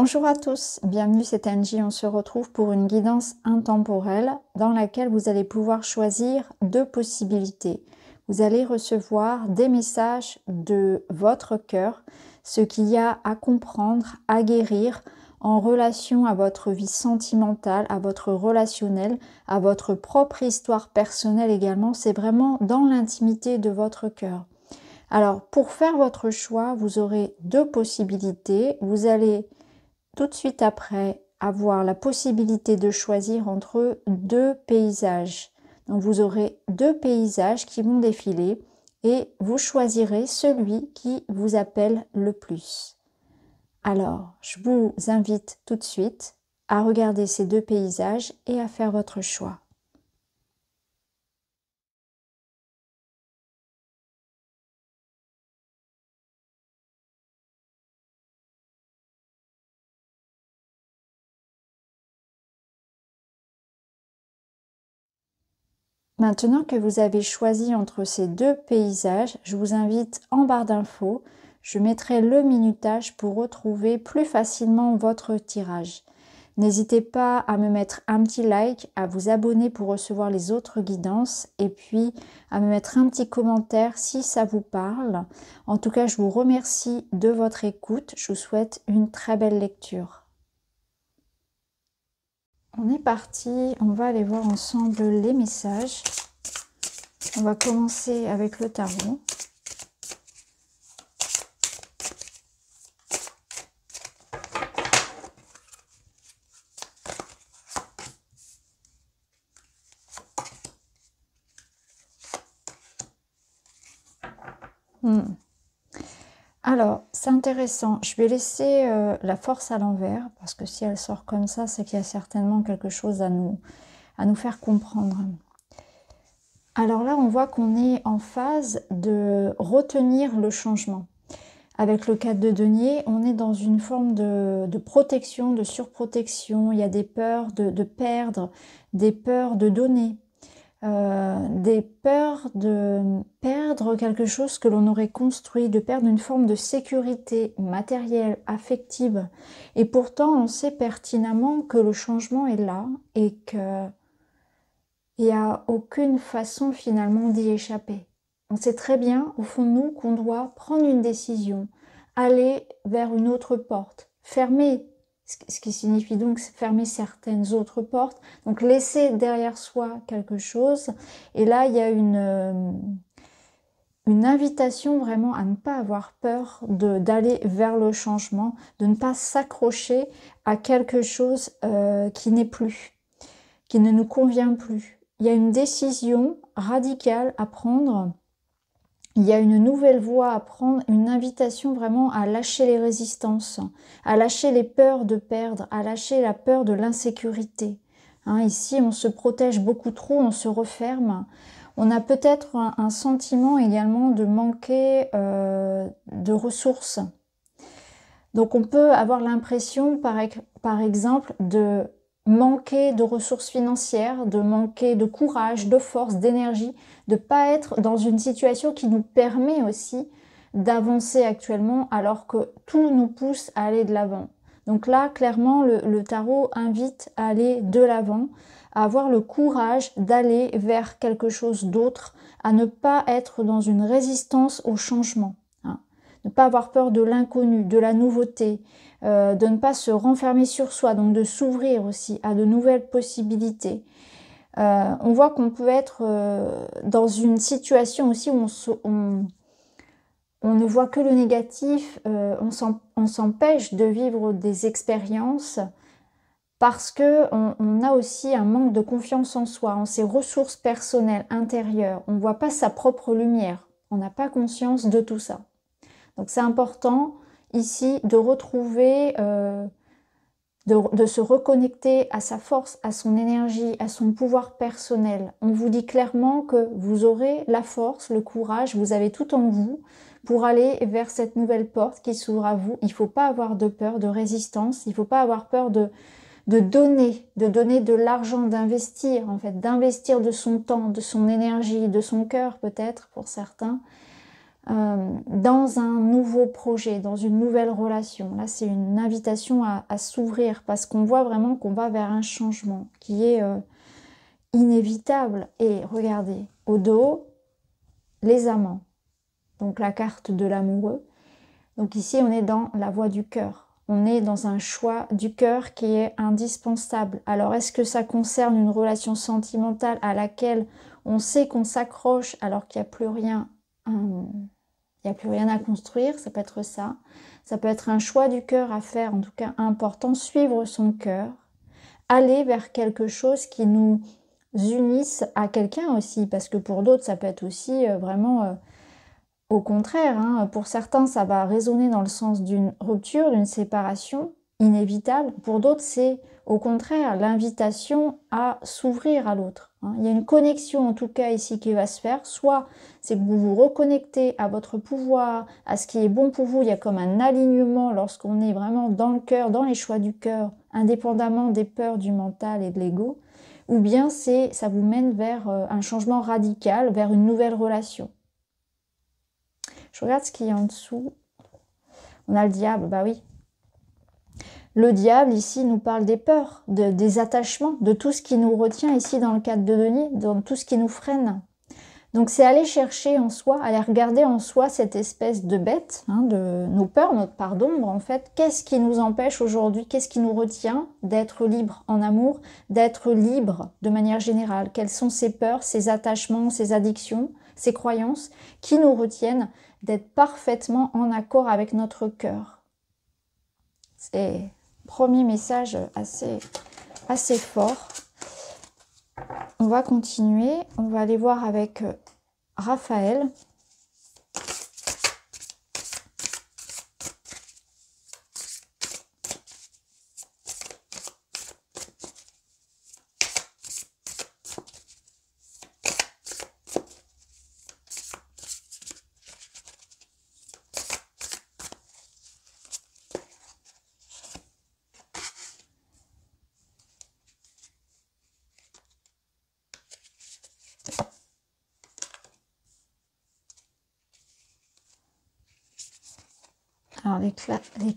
Bonjour à tous, bienvenue, c'est Angie. On se retrouve pour une guidance intemporelle dans laquelle vous allez pouvoir choisir deux possibilités. Vous allez recevoir des messages de votre cœur, ce qu'il y a à comprendre, à guérir en relation à votre vie sentimentale, à votre relationnel, à votre propre histoire personnelle également. C'est vraiment dans l'intimité de votre cœur. Alors, pour faire votre choix, vous aurez deux possibilités. Vous allez tout de suite après avoir la possibilité de choisir entre deux paysages. Donc vous aurez deux paysages qui vont défiler et vous choisirez celui qui vous appelle le plus. Alors, je vous invite tout de suite à regarder ces deux paysages et à faire votre choix. Maintenant que vous avez choisi entre ces deux paysages, je vous invite en barre d'infos, je mettrai le minutage pour retrouver plus facilement votre tirage. N'hésitez pas à me mettre un petit like, à vous abonner pour recevoir les autres guidances et puis à me mettre un petit commentaire si ça vous parle. En tout cas, je vous remercie de votre écoute. Je vous souhaite une très belle lecture. On est parti, on va aller voir ensemble les messages. On va commencer avec le tarot. intéressant. Je vais laisser euh, la force à l'envers, parce que si elle sort comme ça, c'est qu'il y a certainement quelque chose à nous, à nous faire comprendre. Alors là, on voit qu'on est en phase de retenir le changement. Avec le cadre de denier, on est dans une forme de, protection, de surprotection. Il y a des peurs de, de perdre, des peurs de donner, euh, des peurs de perdre quelque chose que l'on aurait construit, de perdre une forme de sécurité matérielle, affective. Et pourtant, on sait pertinemment que le changement est là et qu'il n'y a aucune façon finalement d'y échapper. On sait très bien, au fond de nous, qu'on doit prendre une décision, aller vers une autre porte, fermer ce qui signifie donc fermer certaines autres portes. Donc laisser derrière soi quelque chose. Et là, il y a une, euh, invitation vraiment à ne pas avoir peur d'aller vers le changement, de ne pas s'accrocher à quelque chose euh, qui n'est plus, qui ne nous convient plus. Il y a une décision radicale à prendre il y a une nouvelle voie à prendre, une invitation vraiment à lâcher les résistances, à lâcher les peurs de perdre, à lâcher la peur de l'insécurité. Hein, ici, on se protège beaucoup trop, on se referme. On a peut-être un, sentiment également de manquer euh, de ressources. Donc on peut avoir l'impression, par exemple, de manquer de ressources financières, de manquer de courage, de force, d'énergie, de ne pas être dans une situation qui nous permet aussi d'avancer actuellement alors que tout nous pousse à aller de l'avant. Donc là, clairement, le, tarot invite à aller de l'avant, à avoir le courage d'aller vers quelque chose d'autre, à ne pas être dans une résistance au changement, hein. ne pas avoir peur de l'inconnu, de la nouveauté, euh, de ne pas se renfermer sur soi, donc de s'ouvrir aussi à de nouvelles possibilités. Euh, on voit qu'on peut être euh, dans une situation aussi où on, ne voit que le négatif, on s'empêche de vivre des expériences parce qu'on a aussi un manque de confiance en soi, en ses ressources personnelles intérieures. On ne voit pas sa propre lumière. On n'a pas conscience de tout ça. Donc c'est important ici de retrouver, euh, de, se reconnecter à sa force, à son énergie, à son pouvoir personnel. On vous dit clairement que vous aurez la force, le courage, vous avez tout en vous pour aller vers cette nouvelle porte qui s'ouvre à vous. Il ne faut pas avoir de peur, de résistance, il ne faut pas avoir peur de, de donner, de donner de l'argent, d'investir en fait, d'investir de son temps, de son énergie, de son cœur peut-être pour certains, euh, dans un nouveau projet, dans une nouvelle relation. Là, c'est une invitation à, s'ouvrir parce qu'on voit vraiment qu'on va vers un changement qui est euh, inévitable. Et regardez, au dos, les amants, donc la carte de l'amoureux. Donc ici, on est dans la voie du cœur. On est dans un choix du cœur qui est indispensable. Alors, est-ce que ça concerne une relation sentimentale à laquelle on sait qu'on s'accroche alors qu'il n'y a plus rien hum, il n'y a plus rien à construire, ça peut être ça. Ça peut être un choix du cœur à faire, en tout cas important, suivre son cœur, aller vers quelque chose qui nous unisse à quelqu'un aussi, parce que pour d'autres, ça peut être aussi euh, vraiment euh, au contraire. Hein. Pour certains, ça va résonner dans le sens d'une rupture, d'une séparation inévitable. Pour d'autres, c'est au contraire l'invitation à s'ouvrir à l'autre Hein, il y a une connexion en tout cas ici qui va se faire. Soit c'est que vous vous reconnectez à votre pouvoir, à ce qui est bon pour vous. Il y a comme un alignement lorsqu'on est vraiment dans le cœur, dans les choix du cœur, indépendamment des peurs du mental et de l'ego. Ou bien c'est ça vous mène vers euh, un changement radical, vers une nouvelle relation. Je regarde ce qu'il y a en dessous. On a le diable, bah oui, le diable ici nous parle des peurs, des attachements, de tout ce qui nous retient ici dans le cadre de Denis, dans tout ce qui nous freine. Donc c'est aller chercher en soi, aller regarder en soi cette espèce de bête, hein, de nos peurs, notre part d'ombre en fait. Qu'est-ce qui nous empêche aujourd'hui Qu'est-ce qui nous retient d'être libre en amour, d'être libre de manière générale Quelles sont ces peurs, ces attachements, ces addictions, ces croyances qui nous retiennent d'être parfaitement en accord avec notre cœur C'est Premier message assez, assez fort. On va continuer. On va aller voir avec euh, Raphaël.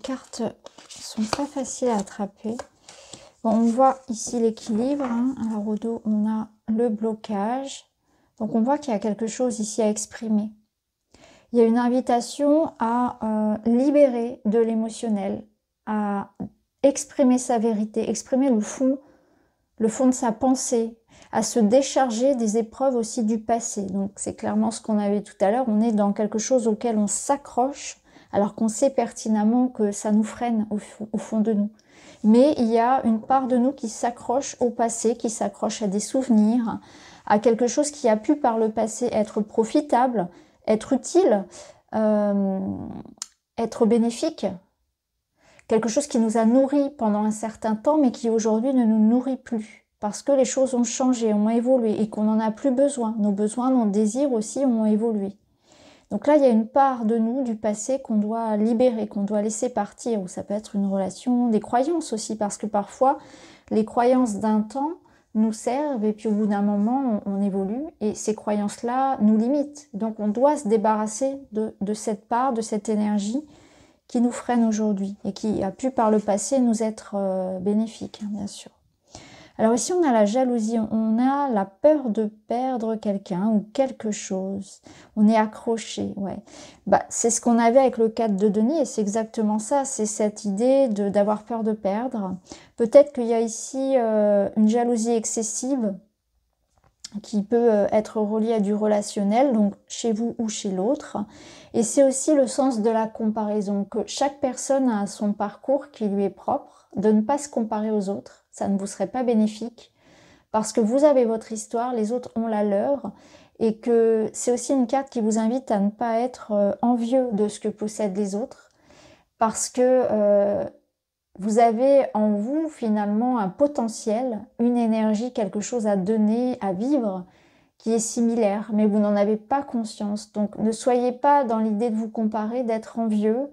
cartes sont pas faciles à attraper. on voit ici l'équilibre. Hein. Alors au dos, on a le blocage. Donc on voit qu'il y a quelque chose ici à exprimer. Il y a une invitation à euh, libérer de l'émotionnel, à exprimer sa vérité, exprimer le fond, le fond de sa pensée, à se décharger des épreuves aussi du passé. Donc c'est clairement ce qu'on avait tout à l'heure. On est dans quelque chose auquel on s'accroche alors qu'on sait pertinemment que ça nous freine au, fond de nous. Mais il y a une part de nous qui s'accroche au passé, qui s'accroche à des souvenirs, à quelque chose qui a pu par le passé être profitable, être utile, euh, être bénéfique, quelque chose qui nous a nourris pendant un certain temps, mais qui aujourd'hui ne nous nourrit plus parce que les choses ont changé, ont évolué et qu'on n'en a plus besoin. Nos besoins, nos désirs aussi ont évolué. Donc là, il y a une part de nous, du passé, qu'on doit libérer, qu'on doit laisser partir, ou ça peut être une relation, des croyances aussi, parce que parfois, les croyances d'un temps nous servent, et puis au bout d'un moment, on, évolue, et ces croyances-là nous limitent. Donc on doit se débarrasser de, cette part, de cette énergie qui nous freine aujourd'hui, et qui a pu par le passé nous être euh, bénéfique, hein, bien sûr. Alors ici, on a la jalousie, on a la peur de perdre quelqu'un ou quelque chose. On est accroché, ouais. Bah, c'est ce qu'on avait avec le cadre de Denis et c'est exactement ça, c'est cette idée d'avoir peur de perdre. Peut-être qu'il y a ici euh, une jalousie excessive qui peut euh, être reliée à du relationnel, donc chez vous ou chez l'autre. Et c'est aussi le sens de la comparaison, que chaque personne a son parcours qui lui est propre, de ne pas se comparer aux autres ça ne vous serait pas bénéfique parce que vous avez votre histoire, les autres ont la leur et que c'est aussi une carte qui vous invite à ne pas être euh, envieux de ce que possèdent les autres parce que euh, vous avez en vous finalement un potentiel, une énergie, quelque chose à donner, à vivre qui est similaire, mais vous n'en avez pas conscience. Donc ne soyez pas dans l'idée de vous comparer, d'être envieux,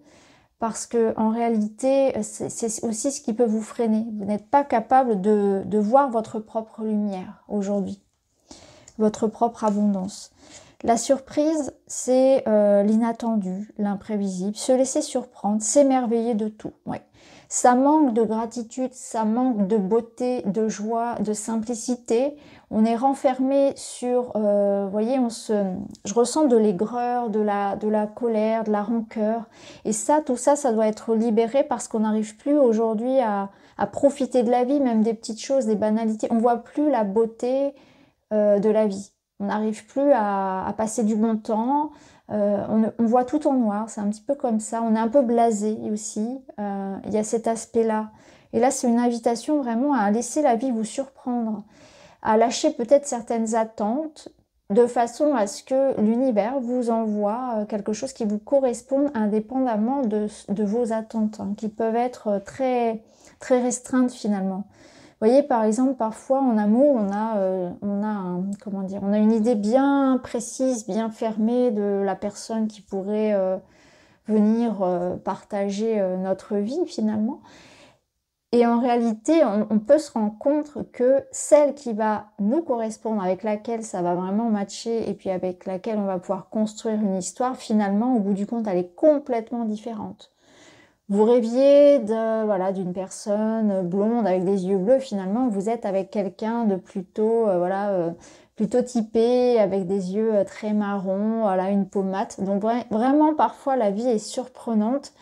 parce que en réalité, euh, c'est aussi ce qui peut vous freiner. Vous n'êtes pas capable de, voir votre propre lumière aujourd'hui, votre propre abondance. La surprise, c'est euh, l'inattendu, l'imprévisible, se laisser surprendre, s'émerveiller de tout. Ça manque de gratitude, ça manque de beauté, de joie, de simplicité on est renfermé sur, euh, vous voyez, on se, je ressens de l'aigreur, de la, colère, de la rancœur. Et ça, tout ça, ça doit être libéré parce qu'on n'arrive plus aujourd'hui à, profiter de la vie, même des petites choses, des banalités. On voit plus la beauté euh, de la vie. On n'arrive plus à, passer du bon temps. Euh, on, on, voit tout en noir. C'est un petit peu comme ça. On est un peu blasé aussi. Il y a cet aspect-là. Et là, c'est une invitation vraiment à laisser la vie vous surprendre à lâcher peut-être certaines attentes de façon à ce que l'univers vous envoie euh, quelque chose qui vous corresponde indépendamment de, vos attentes, hein, qui peuvent être euh, très, très restreintes finalement. Vous voyez, par exemple, parfois en amour, on a, euh, on a comment dire, on a une idée bien précise, bien fermée de la personne qui pourrait venir partager notre vie finalement. Et en réalité, on, peut se rendre compte que celle qui va nous correspondre, avec laquelle ça va vraiment matcher et puis avec laquelle on va pouvoir construire une histoire, finalement, au bout du compte, elle est complètement différente. Vous rêviez de voilà d'une personne blonde avec des yeux bleus. Finalement, vous êtes avec quelqu'un de plutôt euh, voilà euh, plutôt typé avec des yeux euh, très marrons, voilà une peau mate. Donc vraiment parfois la vie est surprenante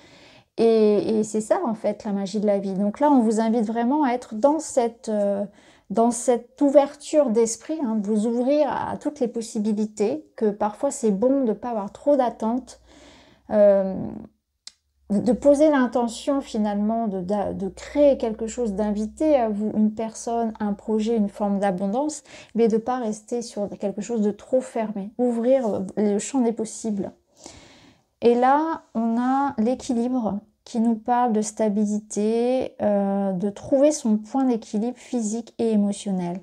et, c'est ça, en fait, la magie de la vie. Donc là, on vous invite vraiment à être dans cette, euh, ouverture d'esprit, hein, de vous ouvrir à toutes les possibilités, que parfois c'est bon de ne pas avoir trop d'attentes, euh, de poser l'intention finalement de, de, créer quelque chose, d'inviter à vous une personne, un projet, une forme d'abondance, mais de ne pas rester sur quelque chose de trop fermé, ouvrir le champ des possibles. Et là, on a l'équilibre qui nous parle de stabilité, euh, de trouver son point d'équilibre physique et émotionnel.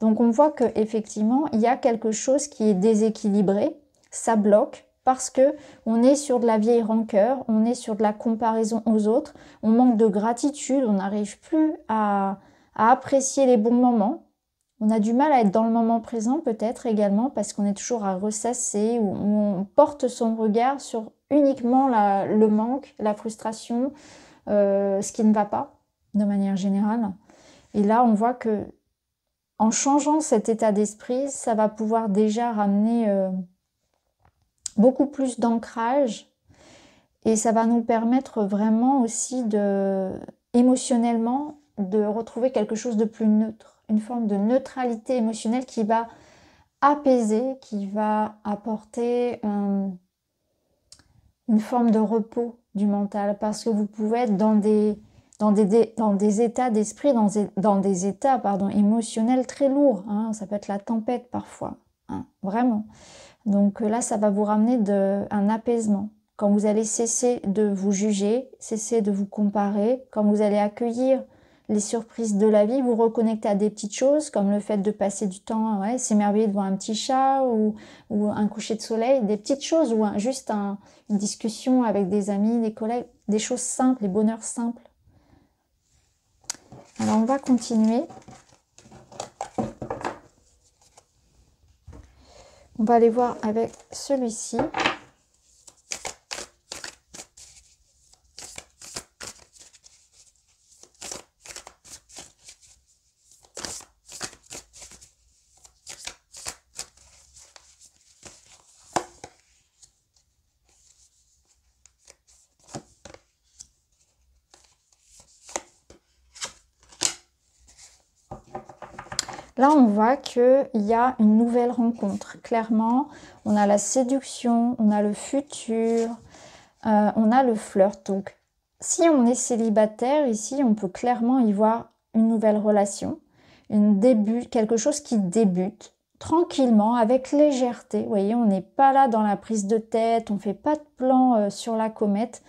Donc on voit qu'effectivement, il y a quelque chose qui est déséquilibré, ça bloque parce que on est sur de la vieille rancœur, on est sur de la comparaison aux autres, on manque de gratitude, on n'arrive plus à apprécier les bons moments on a du mal à être dans le moment présent peut-être également parce qu'on est toujours à ressasser ou on porte son regard sur uniquement le manque, la frustration, euh, ce qui ne va pas de manière générale. Et là, on voit que en changeant cet état d'esprit, ça va pouvoir déjà ramener euh, beaucoup plus d'ancrage et ça va nous permettre vraiment aussi de émotionnellement de retrouver quelque chose de plus neutre une forme de neutralité émotionnelle qui va apaiser, qui va apporter euh, une forme de repos du mental parce que vous pouvez être dans des, dans dans des états d'esprit, dans, dans, des états pardon, émotionnels très lourds. Hein. ça peut être la tempête parfois, hein, vraiment. Donc euh, là, ça va vous ramener de, un apaisement. Quand vous allez cesser de vous juger, cesser de vous comparer, quand vous allez accueillir les surprises de la vie, vous reconnecter à des petites choses comme le fait de passer du temps, ouais, s'émerveiller devant un petit chat ou, un coucher de soleil, des petites choses ou juste une discussion avec des amis, des collègues, des choses simples, des bonheurs simples. Alors on va continuer. On va aller voir avec celui-ci. voit qu'il y a une nouvelle rencontre. Clairement, on a la séduction, on a le futur, euh, on a le flirt. Donc, si on est célibataire, ici, on peut clairement y voir une nouvelle relation, une début, quelque chose qui débute tranquillement, avec légèreté. Vous voyez, on n'est pas là dans la prise de tête, on fait pas de plan euh, sur la comète.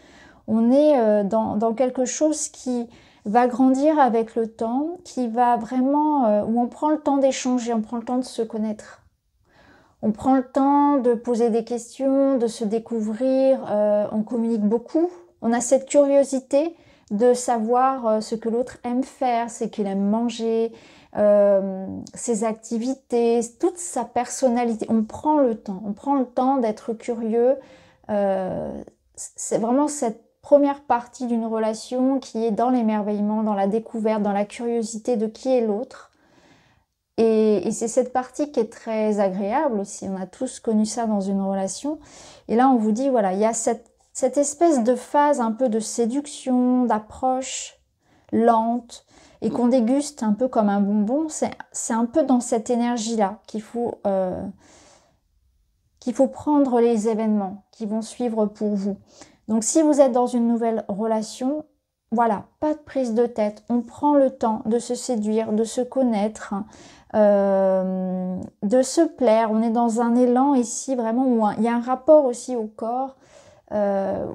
On est euh, dans, quelque chose qui, va grandir avec le temps, qui va vraiment, euh, où on prend le temps d'échanger, on prend le temps de se connaître. On prend le temps de poser des questions, de se découvrir, euh, on communique beaucoup, on a cette curiosité de savoir euh, ce que l'autre aime faire, ce qu'il aime manger, ses activités, toute sa personnalité. On prend le temps, on prend le temps d'être curieux. c'est vraiment cette première partie d'une relation qui est dans l'émerveillement, dans la découverte, dans la curiosité de qui est l'autre. Et, c'est cette partie qui est très agréable aussi. On a tous connu ça dans une relation. Et là, on vous dit, voilà, il y a cette, espèce de phase un peu de séduction, d'approche lente, et qu'on déguste un peu comme un bonbon. C'est un peu dans cette énergie-là qu'il faut, euh, qu'il faut prendre les événements qui vont suivre pour vous. Donc si vous êtes dans une nouvelle relation, voilà, pas de prise de tête. On prend le temps de se séduire, de se connaître, euh, de se plaire. On est dans un élan ici vraiment où il y a un rapport aussi au corps. Euh,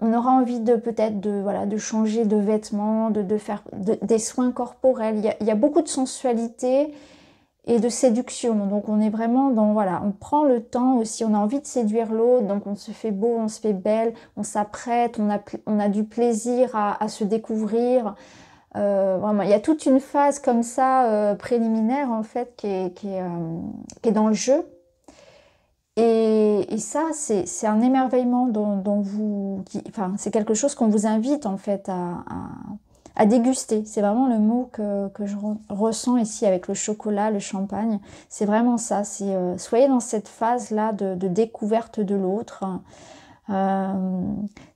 on aura envie de peut-être de voilà de changer de vêtements, de, faire des soins corporels. Il y, a, il y, a, beaucoup de sensualité et de séduction. Donc on est vraiment dans, voilà, on prend le temps aussi, on a envie de séduire l'autre, donc on se fait beau, on se fait belle, on s'apprête, on a, on a du plaisir à, se découvrir. Euh, vraiment, il y a toute une phase comme ça euh, préliminaire en fait qui est, qui est, euh, dans le jeu. Et, ça, c'est un émerveillement dont, vous, enfin, c'est quelque chose qu'on vous invite en fait à à déguster. C'est vraiment le mot que, que je ressens ici avec le chocolat, le champagne. C'est vraiment ça. C'est euh, soyez dans cette phase là de, de découverte de l'autre. Euh,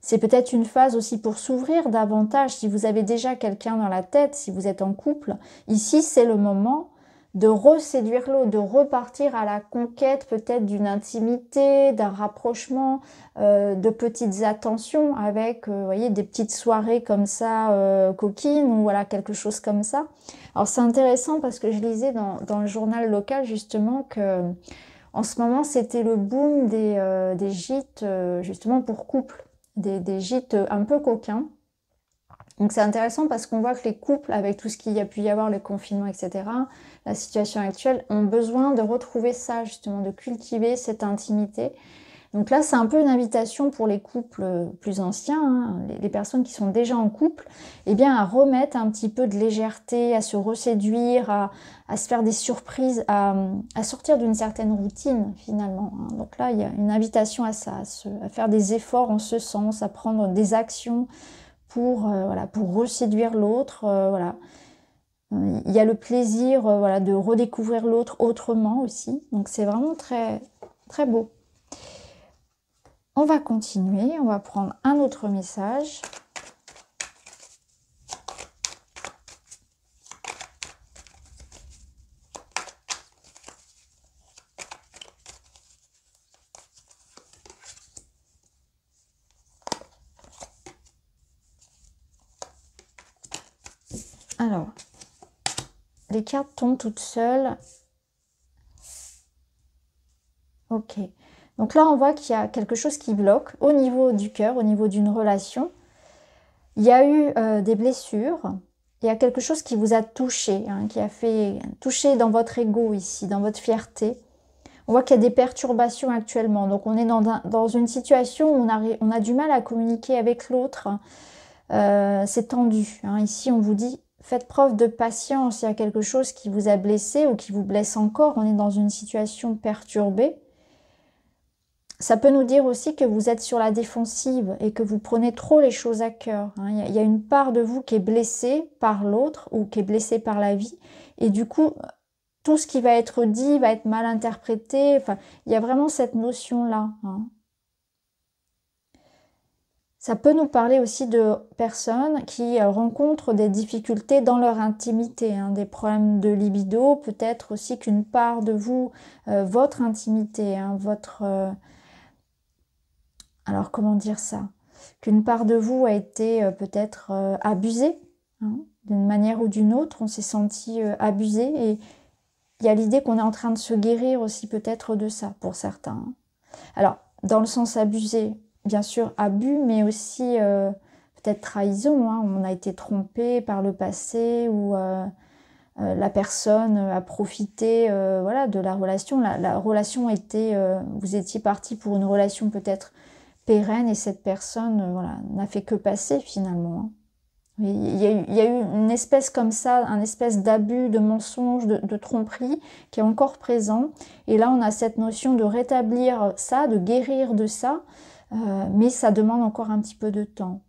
c'est peut-être une phase aussi pour s'ouvrir davantage. Si vous avez déjà quelqu'un dans la tête, si vous êtes en couple, ici c'est le moment de reséduire l'eau, de repartir à la conquête peut-être d'une intimité, d'un rapprochement, euh, de petites attentions avec, euh, voyez, des petites soirées comme ça, euh, coquines ou voilà quelque chose comme ça. Alors c'est intéressant parce que je lisais dans, dans, le journal local justement que en ce moment c'était le boom des, euh, des gîtes justement pour couples, des, des gîtes un peu coquins. Donc c'est intéressant parce qu'on voit que les couples, avec tout ce qu'il y a pu y avoir, le confinement, etc., la situation actuelle, ont besoin de retrouver ça, justement, de cultiver cette intimité. Donc là, c'est un peu une invitation pour les couples euh, plus anciens, hein, les, personnes qui sont déjà en couple, et eh bien, à remettre un petit peu de légèreté, à se reséduire, à, se faire des surprises, à, sortir d'une certaine routine finalement. Hein. Donc là, il y a une invitation à ça, à, faire des efforts en ce sens, à prendre des actions pour, euh, voilà, pour reséduire l'autre, euh, voilà. Il y a le plaisir euh, de redécouvrir l'autre autrement aussi. Donc c'est vraiment très, très beau. On va continuer, on va prendre un autre message. Alors, les cartes tombent toutes seules. Ok. Donc là, on voit qu'il y a quelque chose qui bloque au niveau du cœur, au niveau d'une relation. Il y a eu euh, des blessures. Il y a quelque chose qui vous a touché, hein, qui a fait toucher dans votre ego ici, dans votre fierté. On voit qu'il y a des perturbations actuellement. Donc on est dans, une situation où on a, du mal à communiquer avec l'autre. Euh, c'est tendu. Hein. Ici, on vous dit faites preuve de patience. Il y a quelque chose qui vous a blessé ou qui vous blesse encore. On est dans une situation perturbée. Ça peut nous dire aussi que vous êtes sur la défensive et que vous prenez trop les choses à cœur. Hein. Il y a une part de vous qui est blessée par l'autre ou qui est blessée par la vie. Et du coup, tout ce qui va être dit va être mal interprété. Enfin, il y a vraiment cette notion-là. Hein. Ça peut nous parler aussi de personnes qui euh, rencontrent des difficultés dans leur intimité, hein, des problèmes de libido, peut-être aussi qu'une part de vous, euh, votre intimité, hein, votre... Euh, alors comment dire ça Qu'une part de vous a été peut-être abusée, hein, d'une manière ou d'une autre, on s'est senti abusé et il y a l'idée qu'on est en train de se guérir aussi peut-être de ça pour certains. Alors, dans le sens abusé, bien sûr abus, mais aussi euh, peut-être trahison. Hein. On a été trompé par le passé ou euh, euh, la personne a profité voilà, de la relation. La, relation était, vous étiez parti pour une relation peut-être pérenne et cette personne voilà, n'a fait que passer finalement. Hein. Il y, a eu, une espèce comme ça, un espèce d'abus, de mensonge, de, de, tromperie qui est encore présent. Et là, on a cette notion de rétablir ça, de guérir de ça, euh, mais ça demande encore un petit peu de temps.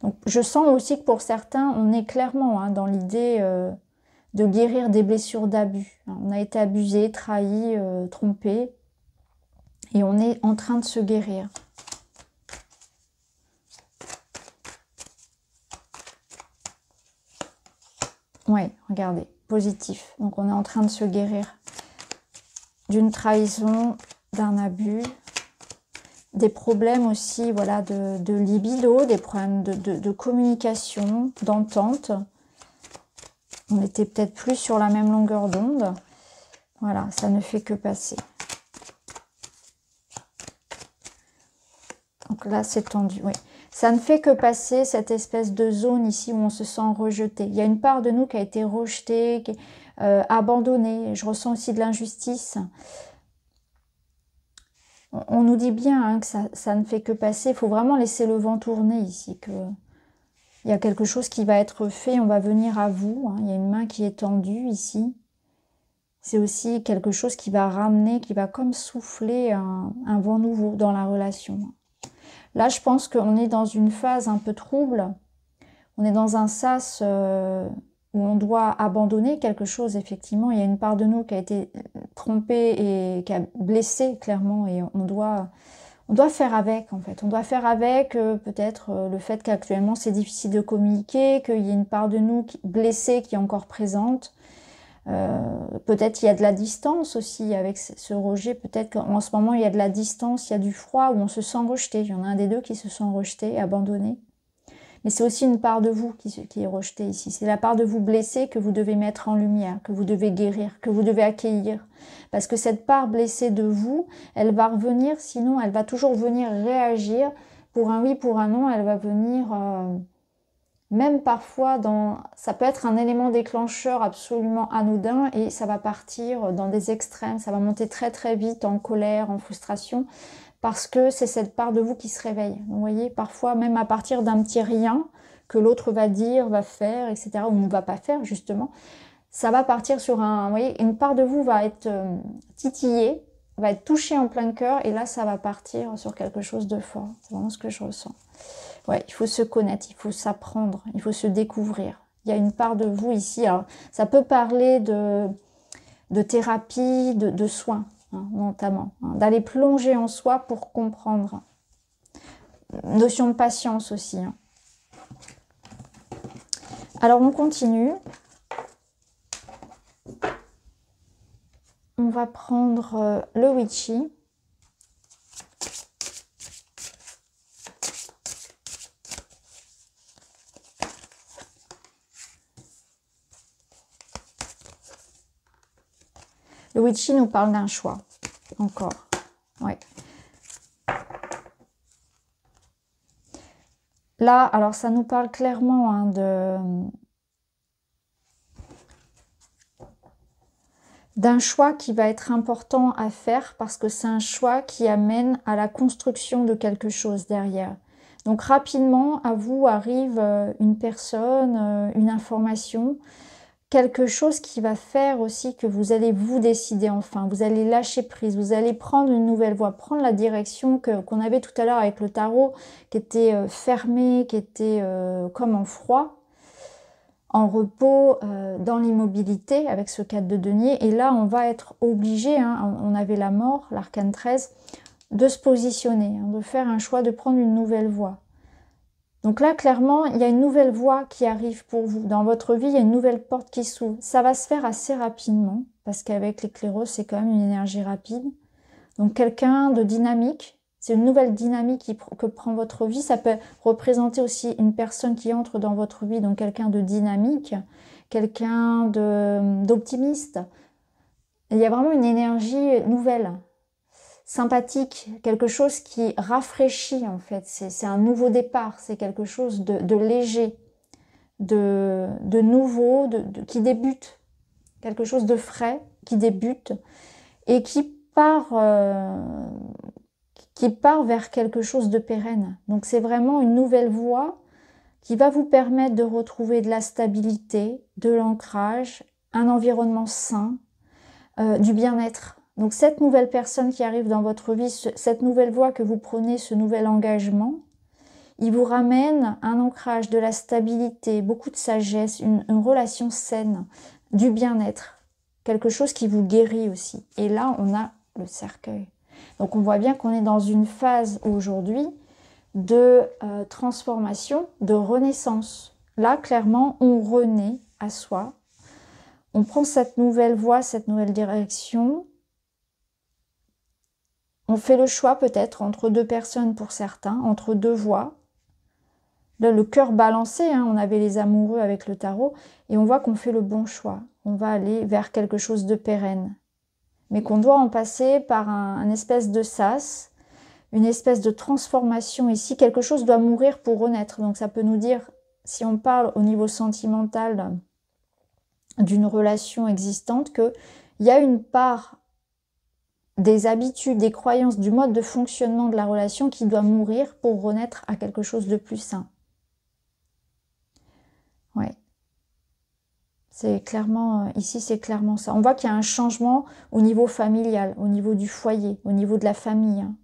Donc, je sens aussi que pour certains, on est clairement hein, dans l'idée euh, de guérir des blessures d'abus. Hein, on a été abusé, trahi, euh, trompé, et on est en train de se guérir. Oui, regardez, positif. Donc on est en train de se guérir d'une trahison, d'un abus des problèmes aussi voilà, de, libido, des problèmes de, communication, d'entente. On était peut-être plus sur la même longueur d'onde. Voilà, ça ne fait que passer. Donc là, c'est tendu, oui. Ça ne fait que passer cette espèce de zone ici où on se sent rejeté. Il y a une part de nous qui a été rejetée, euh, abandonnée. Je ressens aussi de l'injustice on, nous dit bien hein, que ça, ne fait que passer. Il faut vraiment laisser le vent tourner ici, que il y a quelque chose qui va être fait, on va venir à vous. Hein. Il y a une main qui est tendue ici. C'est aussi quelque chose qui va ramener, qui va comme souffler un, vent nouveau dans la relation. Là, je pense qu'on est dans une phase un peu trouble. On est dans un sas euh, où on doit abandonner quelque chose, effectivement, il y a une part de nous qui a été euh, trompée et qui a blessé clairement, et on doit, on doit faire avec, en fait. On doit faire avec euh, peut-être euh, le fait qu'actuellement c'est difficile de communiquer, qu'il y a une part de nous qui, blessée qui est encore présente. peut-être il y a de la distance aussi avec ce rejet. Peut-être qu'en ce moment il y a de la distance, il y a du froid où on se sent rejeté. Il y en a un des deux qui se sent rejeté, abandonné. Mais c'est aussi une part de vous qui, est rejetée ici. C'est la part de vous blessée que vous devez mettre en lumière, que vous devez guérir, que vous devez accueillir. Parce que cette part blessée de vous, elle va revenir, sinon elle va toujours venir réagir. Pour un oui, pour un non, elle va venir... Euh, même parfois dans ça peut être un élément déclencheur absolument anodin et ça va partir dans des extrêmes, ça va monter très très vite en colère, en frustration parce que c'est cette part de vous qui se réveille. vous voyez, parfois même à partir d'un petit rien que l'autre va dire, va faire, etc., ou ne va pas faire justement, ça va partir sur un... Vous voyez, une part de vous va être euh, titillée, va être touchée en plein cœur, et là, ça va partir sur quelque chose de fort. C'est vraiment ce que je ressens. Ouais, il faut se connaître, il faut s'apprendre, il faut se découvrir. Il y a une part de vous ici. ça peut parler de, de thérapie, de soins. Hein, notamment, hein, d'aller plonger en soi pour comprendre. Notion de patience aussi. Hein. Alors on continue. On va prendre euh, le witchy. Le witchy nous parle d'un choix encore. Là, alors ça nous parle clairement hein, de d'un choix qui va être important à faire parce que c'est un choix qui amène à la construction de quelque chose derrière. Donc rapidement, à vous arrive euh, une personne, euh, une information quelque chose qui va faire aussi que vous allez vous décider enfin, vous allez lâcher prise, vous allez prendre une nouvelle voie, prendre la direction qu'on avait tout à l'heure avec le tarot, qui était euh, fermé, qui était euh, comme en froid, en repos, euh, dans l'immobilité avec ce cadre de denier. Et là, on va être obligé, hein, on avait la mort, l'arcane 13, de se positionner, hein, de faire un choix, de prendre une nouvelle voie. Donc là, clairement, il y a une nouvelle voie qui arrive pour vous. Dans votre vie, il y a une nouvelle porte qui s'ouvre. Ça va se faire assez rapidement, parce qu'avec les c'est quand même une énergie rapide. Donc quelqu'un de dynamique, c'est une nouvelle dynamique que prend votre vie. Ça peut représenter aussi une personne qui entre dans votre vie, donc quelqu'un de dynamique, quelqu'un d'optimiste. Il y a vraiment une énergie nouvelle sympathique, quelque chose qui rafraîchit en fait. C'est un nouveau départ, c'est quelque chose de, léger, de, de nouveau, de, qui débute, quelque chose de frais qui débute et qui part, euh, qui part vers quelque chose de pérenne. Donc c'est vraiment une nouvelle voie qui va vous permettre de retrouver de la stabilité, de l'ancrage, un environnement sain, euh, du bien-être donc cette nouvelle personne qui arrive dans votre vie, cette nouvelle voie que vous prenez, ce nouvel engagement, il vous ramène un ancrage, de la stabilité, beaucoup de sagesse, une, relation saine, du bien-être, quelque chose qui vous guérit aussi. Et là, on a le cercueil. Donc on voit bien qu'on est dans une phase aujourd'hui de euh, transformation, de renaissance. Là, clairement, on renaît à soi. On prend cette nouvelle voie, cette nouvelle direction, on fait le choix peut-être entre deux personnes pour certains, entre deux voix. Là, le cœur balancé, hein, on avait les amoureux avec le tarot, et on voit qu'on fait le bon choix. On va aller vers quelque chose de pérenne. Mais qu'on doit en passer par un, un, espèce de sas, une espèce de transformation. Ici, quelque chose doit mourir pour renaître. Donc ça peut nous dire, si on parle au niveau sentimental d'une relation existante, qu'il y a une part des habitudes, des croyances, du mode de fonctionnement de la relation qui doit mourir pour renaître à quelque chose de plus sain. Ouais. C'est clairement, euh, ici c'est clairement ça. On voit qu'il y a un changement au niveau familial, au niveau du foyer, au niveau de la famille. Hein.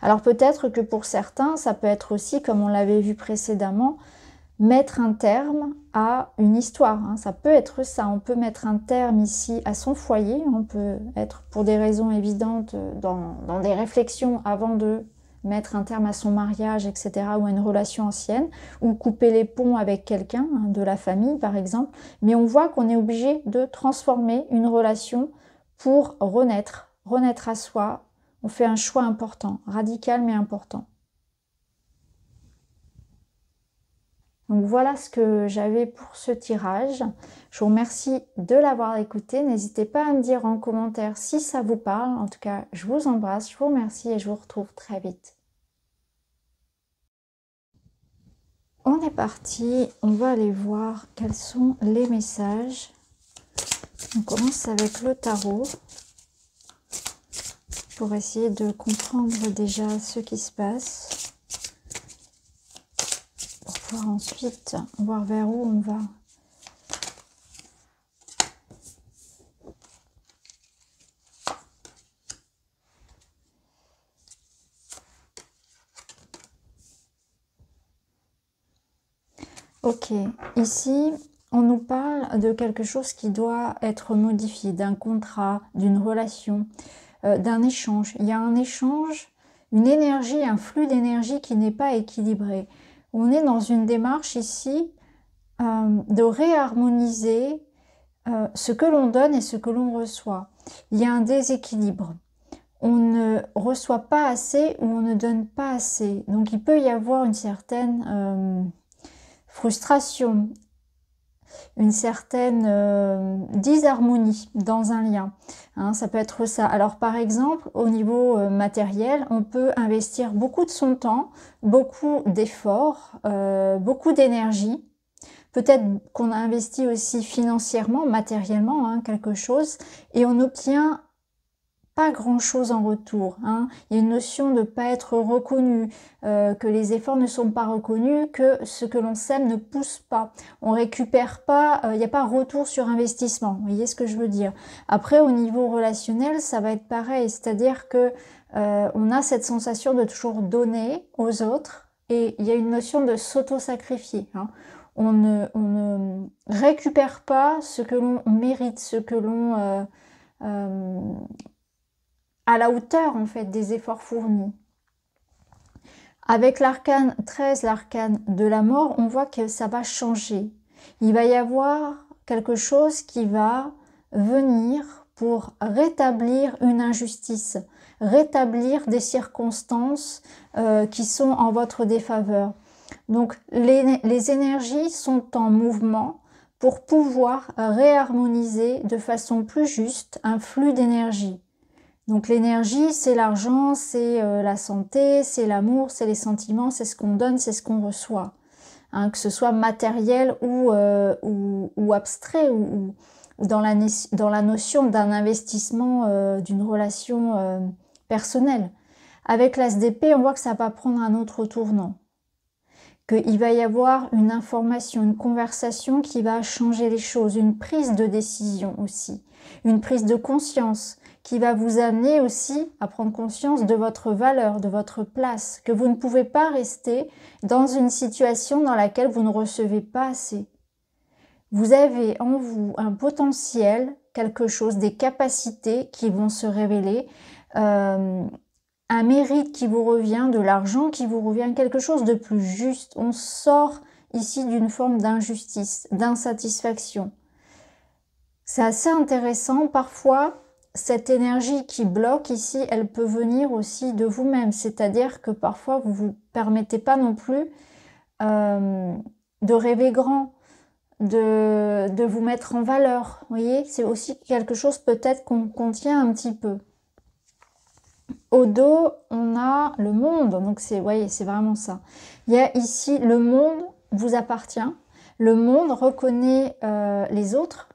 Alors peut-être que pour certains, ça peut être aussi, comme on l'avait vu précédemment, mettre un terme à une histoire. Hein. Ça peut être ça. On peut mettre un terme ici à son foyer. On peut être pour des raisons évidentes euh, dans, des réflexions avant de mettre un terme à son mariage, etc., ou à une relation ancienne, ou couper les ponts avec quelqu'un hein, de la famille, par exemple. Mais on voit qu'on est obligé de transformer une relation pour renaître, renaître à soi. On fait un choix important, radical mais important. Donc voilà ce que j'avais pour ce tirage. Je vous remercie de l'avoir écouté. N'hésitez pas à me dire en commentaire si ça vous parle. En tout cas, je vous embrasse, je vous remercie et je vous retrouve très vite. On est parti, on va aller voir quels sont les messages. On commence avec le tarot pour essayer de comprendre déjà ce qui se passe voir ensuite, voir vers où on va. Ok, ici, on nous parle de quelque chose qui doit être modifié, d'un contrat, d'une relation, euh, d'un échange. Il y a un échange, une énergie, un flux d'énergie qui n'est pas équilibré on est dans une démarche ici euh, de réharmoniser euh, ce que l'on donne et ce que l'on reçoit. Il y a un déséquilibre. On ne reçoit pas assez ou on ne donne pas assez. Donc il peut y avoir une certaine euh, frustration, une certaine euh, disharmonie dans un lien. Hein. ça peut être ça. Alors par exemple, au niveau euh, matériel, on peut investir beaucoup de son temps, beaucoup d'efforts, euh, beaucoup d'énergie. Peut-être qu'on a investi aussi financièrement, matériellement, hein, quelque chose, et on obtient grand-chose en retour. Hein. Il y a une notion de ne pas être reconnu, euh, que les efforts ne sont pas reconnus, que ce que l'on sème ne pousse pas. On récupère pas, euh, il n'y a pas retour sur investissement. Vous voyez ce que je veux dire Après, au niveau relationnel, ça va être pareil, c'est-à-dire que euh, on a cette sensation de toujours donner aux autres, et il y a une notion de s'auto-sacrifier. Hein. On, ne, on ne, récupère pas ce que l'on mérite, ce que l'on à la hauteur en fait des efforts fournis. Avec l'arcane 13, l'arcane de la mort, on voit que ça va changer. Il va y avoir quelque chose qui va venir pour rétablir une injustice, rétablir des circonstances euh, qui sont en votre défaveur. Donc les énergies sont en mouvement pour pouvoir réharmoniser de façon plus juste un flux d'énergie. Donc l'énergie, c'est l'argent, c'est euh, la santé, c'est l'amour, c'est les sentiments, c'est ce qu'on donne, c'est ce qu'on reçoit. Hein, que ce soit matériel ou, euh, ou, abstrait, ou, dans, la, dans, la, notion d'un investissement, euh, d'une relation personnelle. Avec l'ASDP, on voit que ça va prendre un autre tournant. Qu'il va y avoir une information, une conversation qui va changer les choses, une prise de décision aussi, une prise de conscience qui va vous amener aussi à prendre conscience de votre valeur, de votre place, que vous ne pouvez pas rester dans une situation dans laquelle vous ne recevez pas assez. Vous avez en vous un potentiel, quelque chose, des capacités qui vont se révéler, euh, un mérite qui vous revient, de l'argent qui vous revient, quelque chose de plus juste. On sort ici d'une forme d'injustice, d'insatisfaction. C'est assez intéressant parfois cette énergie qui bloque ici, elle peut venir aussi de vous-même. C'est-à-dire que parfois, vous ne vous permettez pas non plus euh, de rêver grand, de, vous mettre en valeur. Vous voyez, c'est aussi quelque chose peut-être qu'on contient un petit peu. Au dos, on a le monde. Donc, c'est, voyez, c'est vraiment ça. Il y a ici, le monde vous appartient. Le monde reconnaît euh, les autres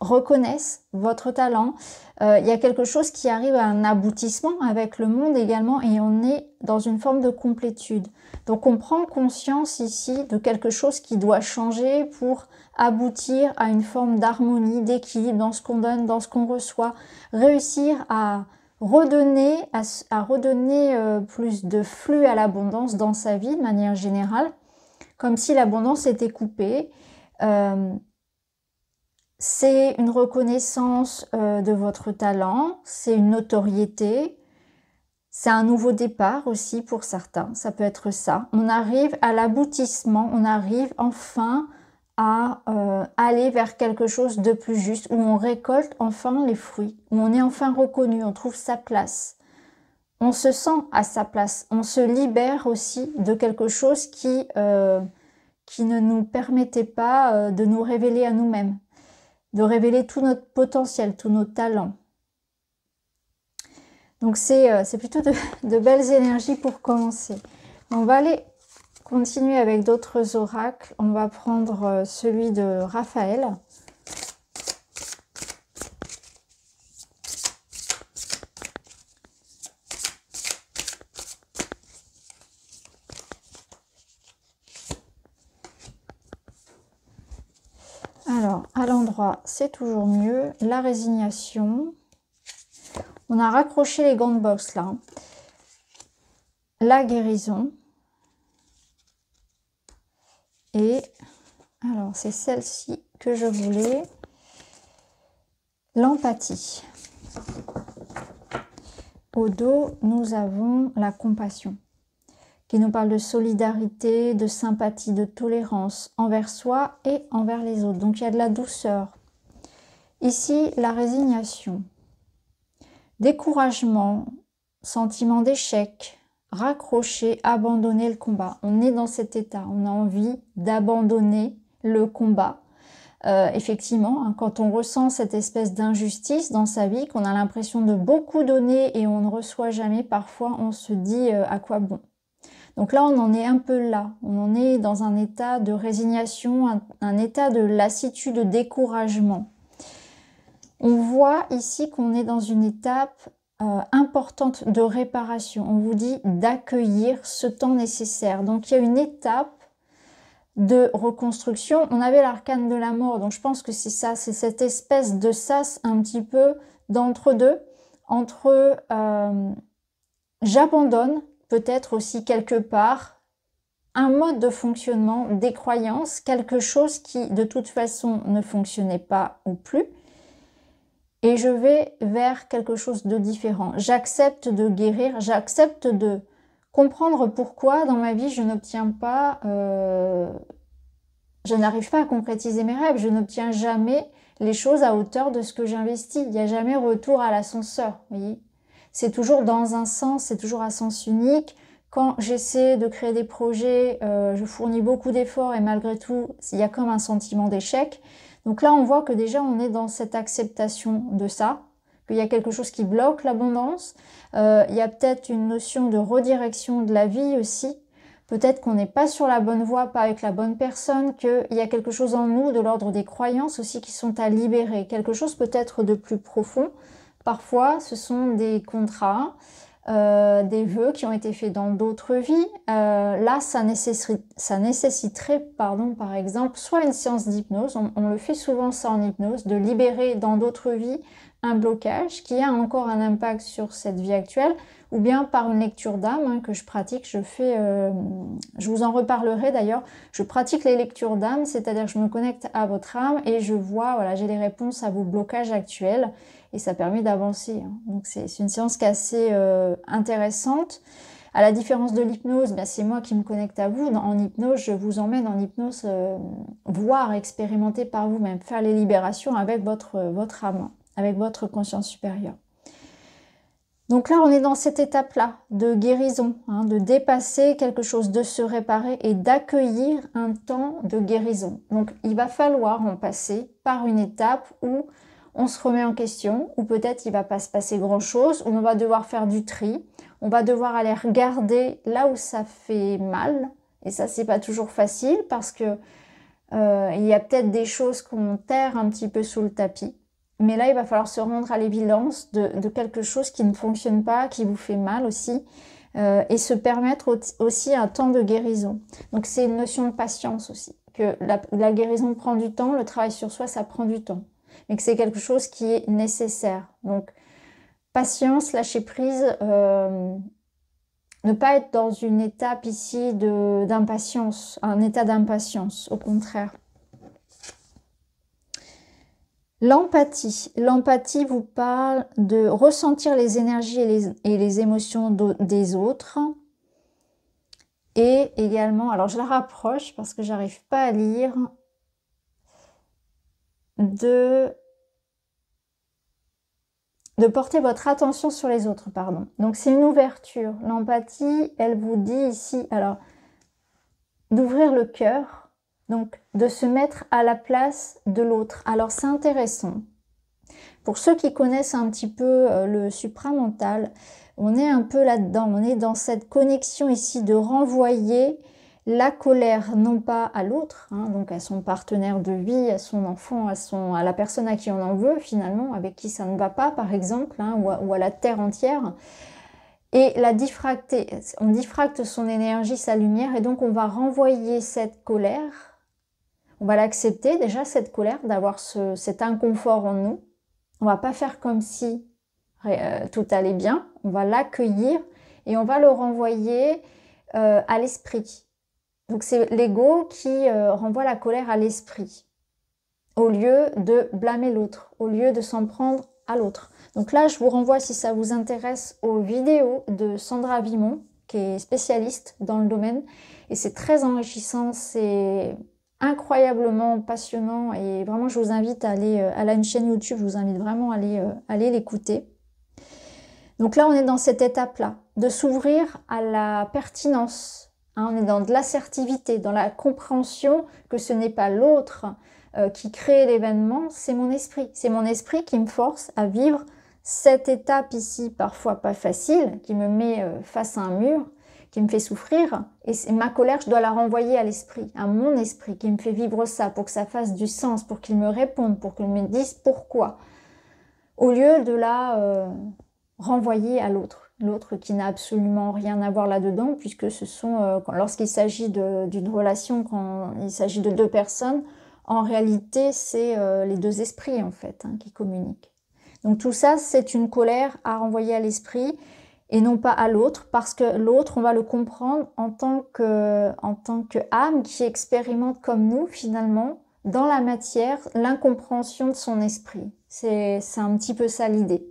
reconnaissent votre talent. Euh, il y a quelque chose qui arrive à un aboutissement avec le monde également et on est dans une forme de complétude. Donc on prend conscience ici de quelque chose qui doit changer pour aboutir à une forme d'harmonie, d'équilibre dans ce qu'on donne, dans ce qu'on reçoit, réussir à redonner, à, redonner euh, plus de flux à l'abondance dans sa vie de manière générale, comme si l'abondance était coupée. Euh, c'est une reconnaissance euh, de votre talent, c'est une notoriété, c'est un nouveau départ aussi pour certains, ça peut être ça. On arrive à l'aboutissement, on arrive enfin à euh, aller vers quelque chose de plus juste, où on récolte enfin les fruits, où on est enfin reconnu, on trouve sa place. On se sent à sa place, on se libère aussi de quelque chose qui euh, ne nous permettait pas de nous révéler à nous-mêmes de révéler tout notre potentiel, tous nos talents. Donc c'est euh, plutôt de, de, belles énergies pour commencer. On va aller continuer avec d'autres oracles. On va prendre euh, celui de Raphaël. l'endroit, c'est toujours mieux. La résignation. On a raccroché les gants de boxe là. Hein. La guérison. Et alors, c'est celle-ci que je voulais. L'empathie. Au dos, nous avons la compassion qui nous parle de solidarité, de sympathie, de tolérance envers soi et envers les autres. Donc il y a de la douceur. Ici, la résignation. Découragement, sentiment d'échec, raccrocher, abandonner le combat. On est dans cet état, on a envie d'abandonner le combat. Euh, effectivement, hein, quand on ressent cette espèce d'injustice dans sa vie, qu'on a l'impression de beaucoup donner et on ne reçoit jamais, parfois on se dit euh, à quoi bon donc là, on en est un peu là. On en est dans un état de résignation, un, état de lassitude, de découragement. On voit ici qu'on est dans une étape euh, importante de réparation. On vous dit d'accueillir ce temps nécessaire. Donc il y a une étape de reconstruction. On avait l'arcane de la mort, donc je pense que c'est ça, c'est cette espèce de sas un petit peu d'entre-deux, entre, euh, j'abandonne peut-être aussi quelque part un mode de fonctionnement, des croyances, quelque chose qui de toute façon ne fonctionnait pas ou plus. Et je vais vers quelque chose de différent. J'accepte de guérir, j'accepte de comprendre pourquoi dans ma vie je n'obtiens pas, euh, je n'arrive pas à concrétiser mes rêves, je n'obtiens jamais les choses à hauteur de ce que j'investis. Il n'y a jamais retour à l'ascenseur, voyez c'est toujours dans un sens, c'est toujours à sens unique. Quand j'essaie de créer des projets, euh, je fournis beaucoup d'efforts et malgré tout, il y a comme un sentiment d'échec. Donc là, on voit que déjà, on est dans cette acceptation de ça, qu'il y a quelque chose qui bloque l'abondance. Euh, il y a peut-être une notion de redirection de la vie aussi. Peut-être qu'on n'est pas sur la bonne voie, pas avec la bonne personne, qu'il y a quelque chose en nous de l'ordre des croyances aussi qui sont à libérer, quelque chose peut-être de plus profond Parfois, ce sont des contrats, euh, des vœux qui ont été faits dans d'autres vies. Euh, là, ça, nécessiterait, ça nécessiterait pardon, par exemple, soit une séance d'hypnose, on, le fait souvent ça en hypnose, de libérer dans d'autres vies un blocage qui a encore un impact sur cette vie actuelle, ou bien par une lecture d'âme hein, que je pratique, je fais, euh, je vous en reparlerai d'ailleurs, je pratique les lectures d'âme, c'est-à-dire je me connecte à votre âme et je vois, voilà, j'ai les réponses à vos blocages actuels et ça permet d'avancer. Hein. Donc c'est une séance qui est assez euh, intéressante. À la différence de l'hypnose, bah, c'est moi qui me connecte à vous. En hypnose, je vous emmène en hypnose euh, voir, expérimenter par vous-même, faire les libérations avec votre, euh, votre âme, avec votre conscience supérieure. Donc là, on est dans cette étape-là de guérison, hein, de dépasser quelque chose, de se réparer et d'accueillir un temps de guérison. Donc il va falloir en passer par une étape où on se remet en question, ou peut-être il va pas se passer grand-chose, on va devoir faire du tri, on va devoir aller regarder là où ça fait mal, et ça c'est pas toujours facile parce que euh, il y a peut-être des choses qu'on terre un petit peu sous le tapis, mais là il va falloir se rendre à l'évidence de, quelque chose qui ne fonctionne pas, qui vous fait mal aussi, euh, et se permettre aussi un temps de guérison. Donc c'est une notion de patience aussi, que la guérison prend du temps, le travail sur soi ça prend du temps mais que c'est quelque chose qui est nécessaire. Donc, patience, lâcher prise, euh, ne pas être dans une étape ici d'impatience, un état d'impatience, au contraire. L'empathie. L'empathie vous parle de ressentir les énergies et les, émotions des autres. Et également, alors je la rapproche parce que j'arrive pas à lire, de porter votre attention sur les autres, pardon. Donc c'est une ouverture. L'empathie, elle vous dit ici, alors, d'ouvrir le cœur, donc de se mettre à la place de l'autre. Alors c'est intéressant. Pour ceux qui connaissent un petit peu euh, le supramental, on est un peu là-dedans, on est dans cette connexion ici de renvoyer la colère non pas à l'autre, hein, donc à son partenaire de vie, à son enfant, à, son, à la personne à qui on en veut finalement, avec qui ça ne va pas par exemple, hein, ou, à, la terre entière, et la diffracter. On diffracte son énergie, sa lumière, et donc on va renvoyer cette colère, on va l'accepter déjà, cette colère, d'avoir ce, cet inconfort en nous. On va pas faire comme si euh, tout allait bien, on va l'accueillir et on va le renvoyer euh, à l'esprit donc c'est l'ego qui euh, renvoie la colère à l'esprit, au lieu de blâmer l'autre, au lieu de s'en prendre à l'autre. Donc là, je vous renvoie, si ça vous intéresse, aux vidéos de Sandra Vimon, qui est spécialiste dans le domaine. Et c'est très enrichissant, c'est incroyablement passionnant. Et vraiment, je vous invite à aller, euh, à une chaîne YouTube, je vous invite vraiment à aller, euh, aller l'écouter. Donc là, on est dans cette étape-là, de s'ouvrir à la pertinence Hein, on est dans de l'assertivité, dans la compréhension que ce n'est pas l'autre euh, qui crée l'événement, c'est mon esprit. C'est mon esprit qui me force à vivre cette étape ici, parfois pas facile, qui me met euh, face à un mur, qui me fait souffrir. Et ma colère, je dois la renvoyer à l'esprit, à mon esprit, qui me fait vivre ça, pour que ça fasse du sens, pour qu'il me réponde, pour qu'il me dise pourquoi, au lieu de la euh, renvoyer à l'autre l'autre qui n'a absolument rien à voir là-dedans, puisque ce sont, euh, lorsqu'il s'agit d'une relation, quand il s'agit de deux personnes, en réalité, c'est euh, les deux esprits, en fait, hein, qui communiquent. Donc tout ça, c'est une colère à renvoyer à l'esprit et non pas à l'autre, parce que l'autre, on va le comprendre en tant que, en tant que âme qui expérimente comme nous, finalement, dans la matière, l'incompréhension de son esprit. C'est un petit peu ça l'idée.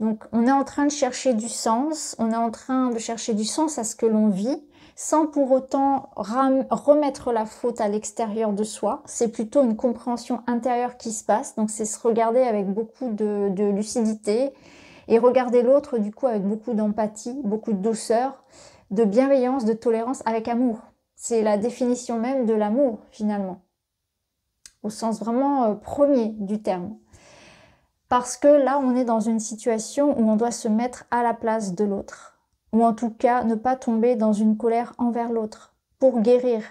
Donc on est en train de chercher du sens, on est en train de chercher du sens à ce que l'on vit sans pour autant remettre la faute à l'extérieur de soi. C'est plutôt une compréhension intérieure qui se passe, donc c'est se regarder avec beaucoup de, de lucidité et regarder l'autre du coup avec beaucoup d'empathie, beaucoup de douceur, de bienveillance, de tolérance, avec amour. C'est la définition même de l'amour finalement, au sens vraiment euh, premier du terme. Parce que là, on est dans une situation où on doit se mettre à la place de l'autre. Ou en tout cas, ne pas tomber dans une colère envers l'autre. Pour guérir.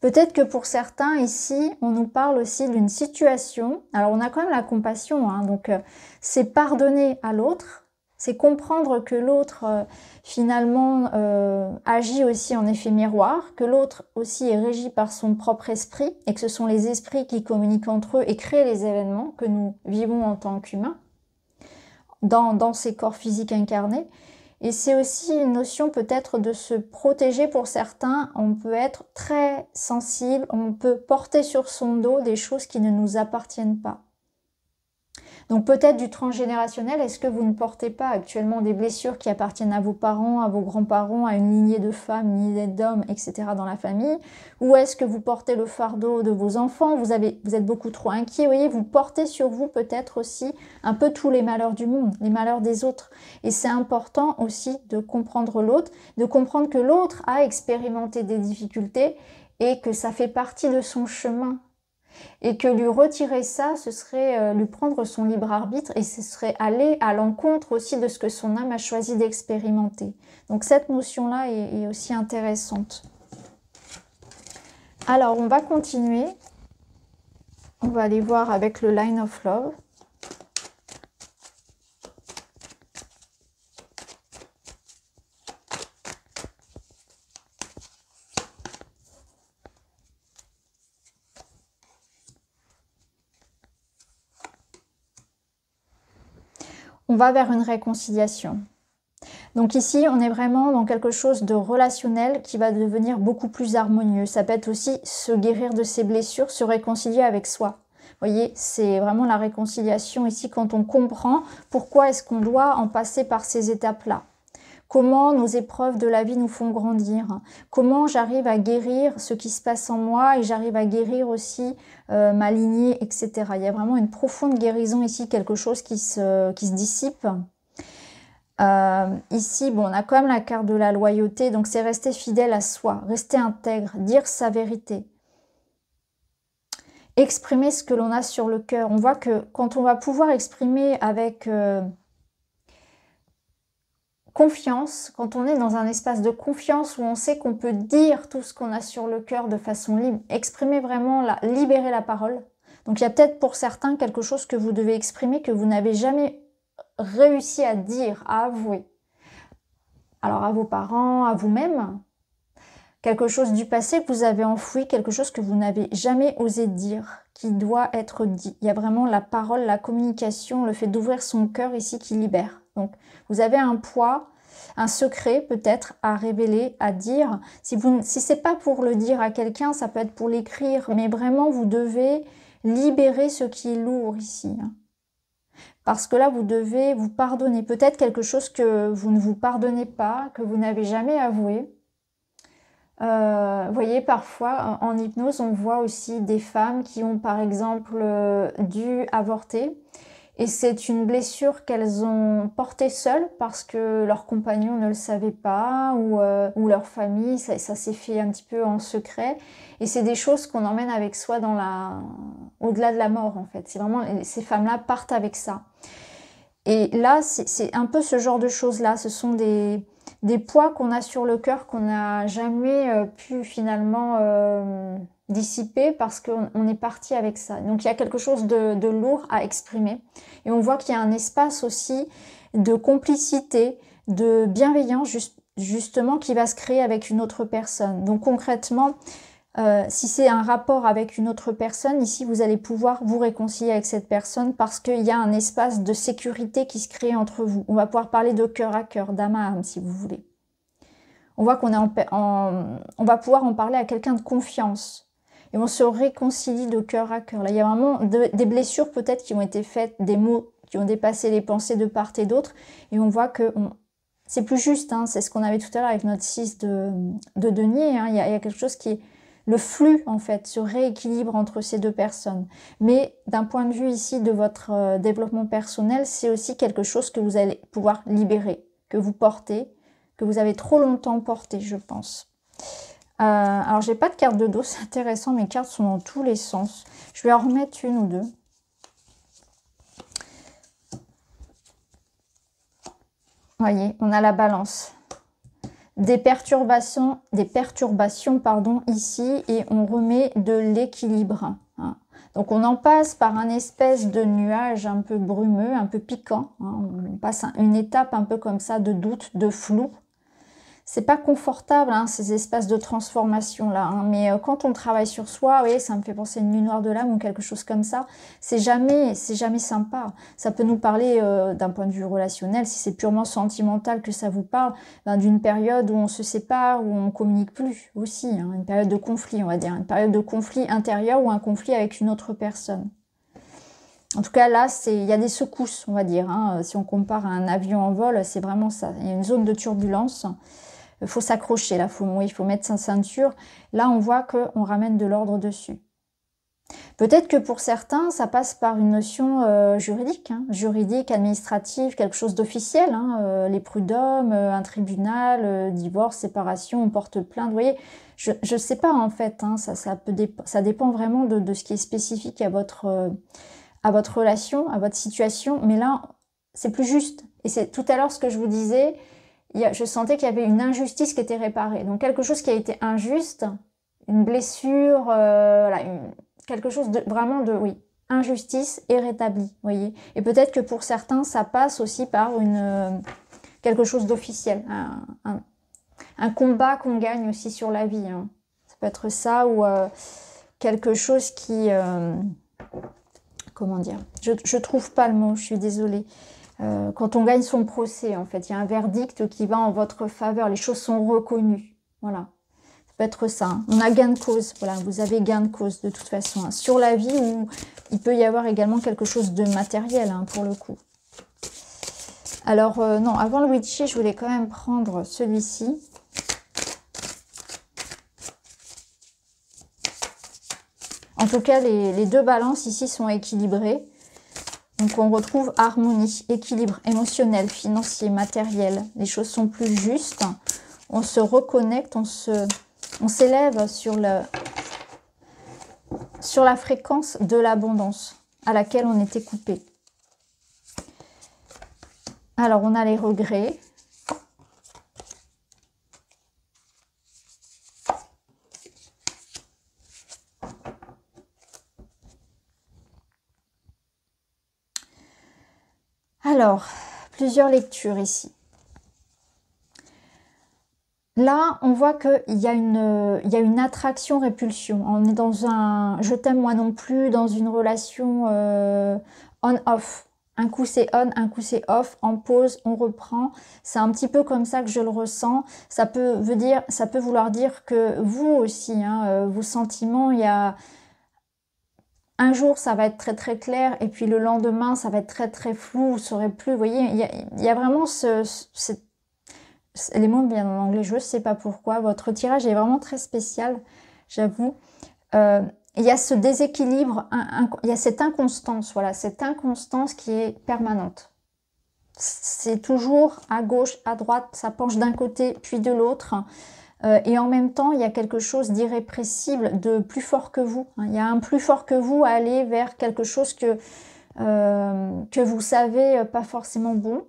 Peut-être que pour certains ici, on nous parle aussi d'une situation. Alors on a quand même la compassion, hein, donc euh, c'est pardonner à l'autre, c'est comprendre que l'autre euh, finalement euh, agit aussi en effet miroir, que l'autre aussi est régi par son propre esprit et que ce sont les esprits qui communiquent entre eux et créent les événements que nous vivons en tant qu'humains dans, dans ces corps physiques incarnés. Et c'est aussi une notion peut-être de se protéger pour certains. On peut être très sensible, on peut porter sur son dos des choses qui ne nous appartiennent pas. Donc peut-être du transgénérationnel, est-ce que vous ne portez pas actuellement des blessures qui appartiennent à vos parents, à vos grands-parents, à une lignée de femmes, une lignée d'hommes, etc. dans la famille Ou est-ce que vous portez le fardeau de vos enfants vous, avez, vous êtes beaucoup trop inquiet, vous voyez, vous portez sur vous peut-être aussi un peu tous les malheurs du monde, les malheurs des autres. Et c'est important aussi de comprendre l'autre, de comprendre que l'autre a expérimenté des difficultés et que ça fait partie de son chemin et que lui retirer ça, ce serait euh, lui prendre son libre arbitre et ce serait aller à l'encontre aussi de ce que son âme a choisi d'expérimenter. Donc cette notion-là est, aussi intéressante. Alors on va continuer. On va aller voir avec le line of love. on va vers une réconciliation. Donc ici, on est vraiment dans quelque chose de relationnel qui va devenir beaucoup plus harmonieux. Ça peut être aussi se guérir de ses blessures, se réconcilier avec soi. Vous voyez, c'est vraiment la réconciliation ici quand on comprend pourquoi est-ce qu'on doit en passer par ces étapes-là comment nos épreuves de la vie nous font grandir, comment j'arrive à guérir ce qui se passe en moi et j'arrive à guérir aussi euh, ma lignée, etc. Il y a vraiment une profonde guérison ici, quelque chose qui se, qui se dissipe. Euh, ici, bon, on a quand même la carte de la loyauté, donc c'est rester fidèle à soi, rester intègre, dire sa vérité, exprimer ce que l'on a sur le cœur. On voit que quand on va pouvoir exprimer avec euh, confiance, quand on est dans un espace de confiance où on sait qu'on peut dire tout ce qu'on a sur le cœur de façon libre, exprimer vraiment, la, libérer la parole. Donc il y a peut-être pour certains quelque chose que vous devez exprimer que vous n'avez jamais réussi à dire, à avouer. Alors à vos parents, à vous-même, quelque chose du passé que vous avez enfoui, quelque chose que vous n'avez jamais osé dire, qui doit être dit. Il y a vraiment la parole, la communication, le fait d'ouvrir son cœur ici qui libère. Donc vous avez un poids, un secret peut-être à révéler, à dire. Si, si ce n'est pas pour le dire à quelqu'un, ça peut être pour l'écrire, mais vraiment, vous devez libérer ce qui est lourd ici. Hein. Parce que là, vous devez vous pardonner. Peut-être quelque chose que vous ne vous pardonnez pas, que vous n'avez jamais avoué. Vous euh, voyez, parfois, en hypnose, on voit aussi des femmes qui ont, par exemple, euh, dû avorter et c'est une blessure qu'elles ont portée seules parce que leurs compagnons ne le savaient pas ou, euh, ou leur famille, ça, ça s'est fait un petit peu en secret. Et c'est des choses qu'on emmène avec soi dans la... au-delà de la mort en fait. C'est vraiment ces femmes-là partent avec ça. Et là, c'est un peu ce genre de choses-là. Ce sont des, des poids qu'on a sur le cœur qu'on n'a jamais euh, pu finalement euh, dissipé parce qu'on est parti avec ça. Donc il y a quelque chose de, lourd à exprimer. Et on voit qu'il y a un espace aussi de complicité, de bienveillance justement qui va se créer avec une autre personne. Donc concrètement, euh, si c'est un rapport avec une autre personne, ici vous allez pouvoir vous réconcilier avec cette personne parce qu'il y a un espace de sécurité qui se crée entre vous. On va pouvoir parler de cœur à cœur, d'âme à âme si vous voulez. On voit qu'on est on va pouvoir en parler à quelqu'un de confiance, et on se réconcilie de cœur à cœur. Là, il y a vraiment des blessures peut-être qui ont été faites, des mots qui ont dépassé les pensées de part et d'autre, et on voit que c'est plus juste, hein. c'est ce qu'on avait tout à l'heure avec notre 6 de, de denier, hein. il, y a, quelque chose qui est... Le flux, en fait, se rééquilibre entre ces deux personnes. Mais d'un point de vue ici de votre euh, développement personnel, c'est aussi quelque chose que vous allez pouvoir libérer, que vous portez, que vous avez trop longtemps porté, je pense. Euh, alors, j'ai pas de carte de dos, c'est intéressant. Mes cartes sont dans tous les sens. Je vais en remettre une ou deux. Voyez, on a la balance. Des perturbations, des perturbations pardon, ici et on remet de l'équilibre. Hein. Donc on en passe par un espèce de nuage un peu brumeux, un peu piquant. Hein. On passe une étape un peu comme ça de doute, de flou c'est pas confortable hein, ces espaces de transformation là. Hein. mais euh, quand on travaille sur soi, ça me fait penser à une nuit noire de l'âme ou quelque chose comme ça. C'est jamais, c'est jamais sympa. Ça peut nous parler euh, d'un point de vue relationnel, si c'est purement sentimental que ça vous parle, ben, d'une période où on se sépare, où on communique plus aussi, hein. une période de conflit, on va dire, une période de conflit intérieur ou un conflit avec une autre personne. En tout cas, là, il y a des secousses, on va dire. Si on compare à un avion en vol, c'est vraiment ça. Il y a une zone de turbulence. Il faut s'accrocher, là, il faut mettre sa ceinture. Là, on voit qu'on ramène de l'ordre dessus. Peut-être que pour certains, ça passe par une notion euh, juridique, hein. juridique, administrative, quelque chose d'officiel, hein. euh, les prud'hommes, euh, un tribunal, divorce, séparation, on porte plainte. Vous voyez, je ne sais pas en fait, hein, ça, ça, dépend vraiment de, de, ce qui est spécifique à votre, à votre relation, à votre situation, mais là, c'est plus juste. Et c'est tout à l'heure ce que je vous disais, je sentais qu'il y avait une injustice qui était réparée. Donc quelque chose qui a été injuste, une blessure, euh, quelque chose vraiment de oui, injustice est rétablie, voyez. Et peut-être que pour certains, ça passe aussi par une euh, quelque chose d'officiel, un, combat qu'on gagne aussi sur la vie. Hein. Ça peut être ça ou euh, quelque chose qui comment dire je, je trouve pas le mot, je suis désolée. Euh, quand on gagne son procès, en fait. Il y a un verdict qui va en votre faveur. Les choses sont reconnues. Voilà. Ça peut être ça. Hein. On a gain de cause. Voilà, vous avez gain de cause de toute façon. Hein. Sur la vie, où il peut y avoir également quelque chose de matériel, hein, pour le coup. Alors, euh, non, avant le witchy, je voulais quand même prendre celui-ci. En tout cas, les deux balances ici sont équilibrées. Donc on retrouve harmonie, équilibre émotionnel, financier, matériel. Les choses sont plus justes. On se reconnecte, on on s'élève sur sur la fréquence de l'abondance à laquelle on était coupé. Alors on a les regrets, Alors, plusieurs lectures ici. Là, on voit qu'il y, a une, il y a une euh, attraction-répulsion. On est dans un je t'aime moi non plus, dans une relation euh, on-off. Un coup c'est on, un coup c'est off, en pause, on reprend. C'est un petit peu comme ça que je le ressens. Ça peut, veut dire, ça peut vouloir dire que vous aussi, hein, euh, vos sentiments, il y a, un jour ça va être très très clair et puis le lendemain ça va être très très flou, vous saurez plus. Vous voyez, il y a, vraiment ce, les mots bien en anglais, je ne sais pas pourquoi. Votre tirage est vraiment très spécial, j'avoue. Euh, il y a ce déséquilibre, il y a cette inconstance, voilà, cette inconstance qui est permanente. C'est toujours à gauche, à droite, ça penche d'un côté puis de l'autre. Euh, et en même temps, il y a quelque chose d'irrépressible, de plus fort que vous. Hein. Il y a un plus fort que vous à aller vers quelque chose que, euh, que vous savez pas forcément bon.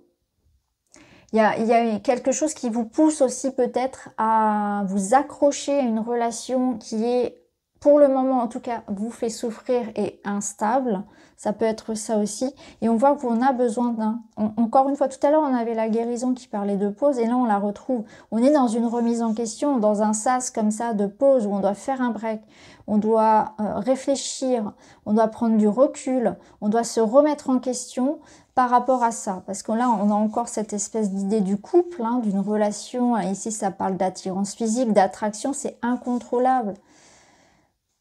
il y a quelque chose qui vous pousse aussi peut-être à vous accrocher à une relation qui est pour le moment en tout cas vous fait souffrir et instable. Ça peut être ça aussi. Et on voit qu'on a besoin d'un. Encore une fois, tout à l'heure on avait la guérison qui parlait de pause et là on la retrouve. On est dans une remise en question, dans un sas comme ça de pause où on doit faire un break, on doit euh, réfléchir, on doit prendre du recul, on doit se remettre en question par rapport à ça. Parce que là on a encore cette espèce d'idée du couple, hein, d'une relation. Ici ça parle d'attirance physique, d'attraction, c'est incontrôlable.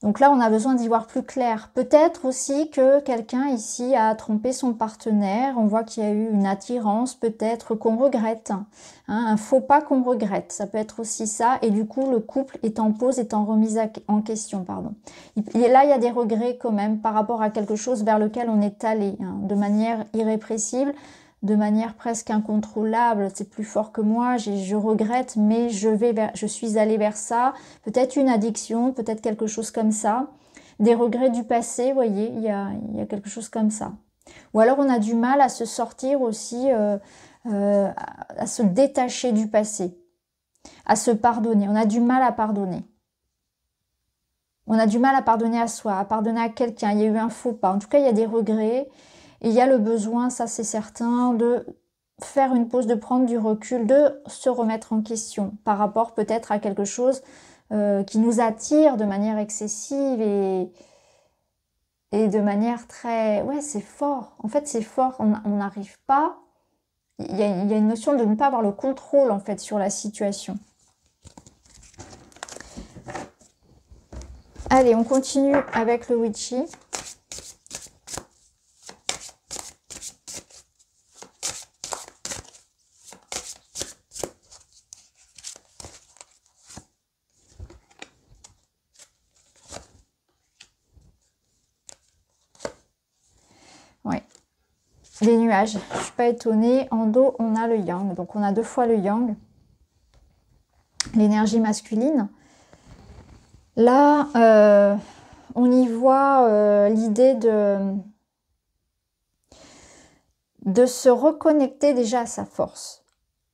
Donc là, on a besoin d'y voir plus clair. Peut-être aussi que quelqu'un ici a trompé son partenaire, on voit qu'il y a eu une attirance, peut-être qu'on regrette, hein, un faux pas qu'on regrette, ça peut être aussi ça, et du coup, le couple est en pause, est en remise en question. pardon. Et là, il y a des regrets quand même par rapport à quelque chose vers lequel on est allé, hein, de manière irrépressible, de manière presque incontrôlable. C'est plus fort que moi, je regrette, mais je, vais je suis allée vers ça. Peut-être une addiction, peut-être quelque chose comme ça. Des regrets du passé, vous voyez, il y a, quelque chose comme ça. Ou alors on a du mal à se sortir aussi, euh, euh, à se détacher du passé, à se pardonner. On a du mal à pardonner. On a du mal à pardonner à soi, à pardonner à quelqu'un. Il y a eu un faux pas. En tout cas, il y a des regrets, il y a le besoin, ça c'est certain, de faire une pause, de prendre du recul, de se remettre en question par rapport peut-être à quelque chose euh, qui nous attire de manière excessive et, et de manière très... Ouais, c'est fort. En fait, c'est fort. On n'arrive pas... Il y, a, il y a une notion de ne pas avoir le contrôle, en fait, sur la situation. Allez, on continue avec le witchy. les nuages. Je ne suis pas étonnée. En dos, on a le yang. Donc, on a deux fois le yang. L'énergie masculine. Là, euh, on y voit euh, l'idée de, de se reconnecter déjà à sa force,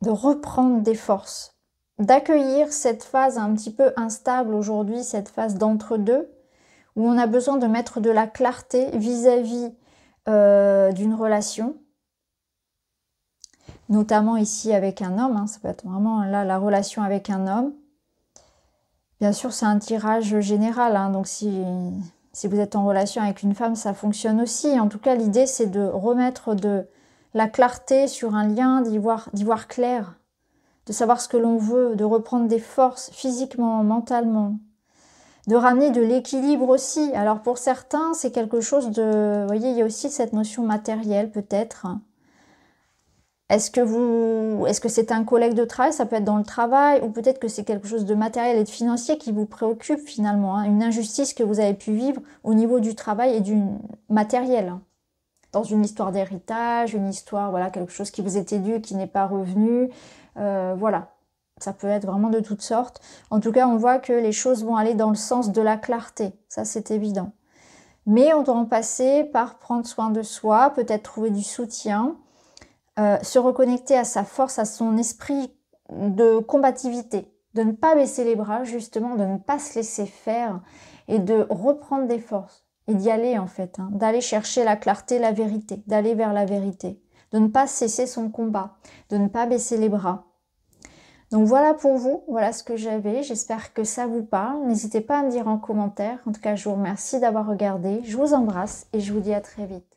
de reprendre des forces, d'accueillir cette phase un petit peu instable aujourd'hui, cette phase d'entre-deux, où on a besoin de mettre de la clarté vis-à-vis vis à vis euh, d'une relation, notamment ici avec un homme, hein, ça peut être vraiment là la relation avec un homme. Bien sûr, c'est un tirage général, hein, donc si, vous êtes en relation avec une femme, ça fonctionne aussi. En tout cas, l'idée, c'est de remettre de la clarté sur un lien, d'y voir clair, de savoir ce que l'on veut, de reprendre des forces physiquement, mentalement, de ramener de l'équilibre aussi. Alors pour certains, c'est quelque chose de... Vous voyez, il y a aussi cette notion matérielle peut-être. Est-ce que vous, est-ce que c'est un collègue de travail Ça peut être dans le travail, ou peut-être que c'est quelque chose de matériel et de financier qui vous préoccupe finalement, hein. une injustice que vous avez pu vivre au niveau du travail et du matériel, dans une histoire d'héritage, une histoire, voilà, quelque chose qui vous était dû, qui n'est pas revenu, euh, voilà. Ça peut être vraiment de toutes sortes. En tout cas, on voit que les choses vont aller dans le sens de la clarté. Ça, c'est évident. Mais on doit en passer par prendre soin de soi, peut-être trouver du soutien, euh, se reconnecter à sa force, à son esprit de combativité, de ne pas baisser les bras, justement, de ne pas se laisser faire et de reprendre des forces et d'y aller en fait, hein. d'aller chercher la clarté, la vérité, d'aller vers la vérité, de ne pas cesser son combat, de ne pas baisser les bras. Donc voilà pour vous, voilà ce que j'avais. J'espère que ça vous parle. N'hésitez pas à me dire en commentaire. En tout cas, je vous remercie d'avoir regardé. Je vous embrasse et je vous dis à très vite.